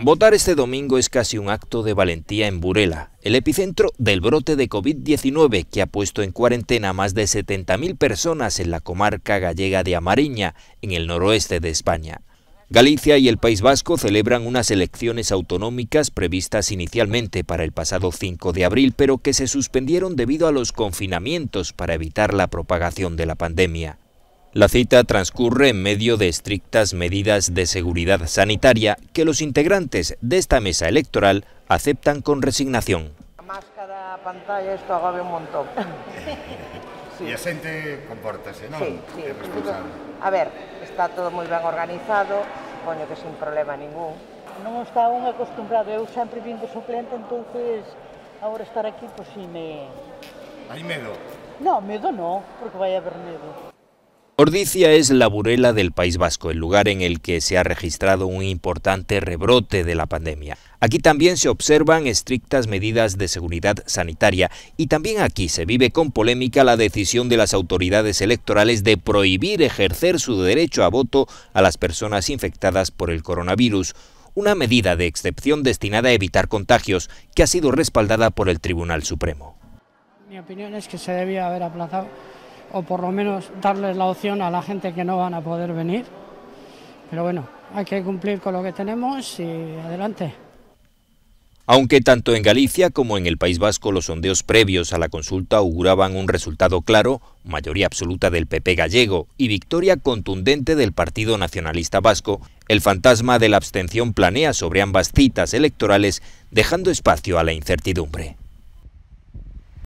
Votar este domingo es casi un acto de valentía en Burela, el epicentro del brote de COVID-19 que ha puesto en cuarentena a más de 70.000 personas en la comarca gallega de Amariña, en el noroeste de España. Galicia y el País Vasco celebran unas elecciones autonómicas previstas inicialmente para el pasado 5 de abril, pero que se suspendieron debido a los confinamientos para evitar la propagación de la pandemia. La cita transcurre en medio de estrictas medidas de seguridad sanitaria que los integrantes de esta mesa electoral aceptan con resignación. máscara, pantalla, esto agave un montón. Sí. Y a xente comportase, Sí, sí. A ver, está todo muy bien organizado, coño que sin problema ningún. No está aún acostumbrado, yo siempre siempre de suplente, entonces ahora estar aquí, pues, si me... ¿Hay miedo? No, miedo no, porque a haber miedo. Cordicia es la burela del País Vasco, el lugar en el que se ha registrado un importante rebrote de la pandemia. Aquí también se observan estrictas medidas de seguridad sanitaria y también aquí se vive con polémica la decisión de las autoridades electorales de prohibir ejercer su derecho a voto a las personas infectadas por el coronavirus una medida de excepción destinada a evitar contagios que ha sido respaldada por el Tribunal Supremo. Mi opinión es que se debía haber aplazado o por lo menos darles la opción a la gente que no van a poder venir. Pero bueno, hay que cumplir con lo que tenemos y adelante. Aunque tanto en Galicia como en el País Vasco los sondeos previos a la consulta auguraban un resultado claro, mayoría absoluta del PP gallego y victoria contundente del Partido Nacionalista Vasco, el fantasma de la abstención planea sobre ambas citas electorales, dejando espacio a la incertidumbre.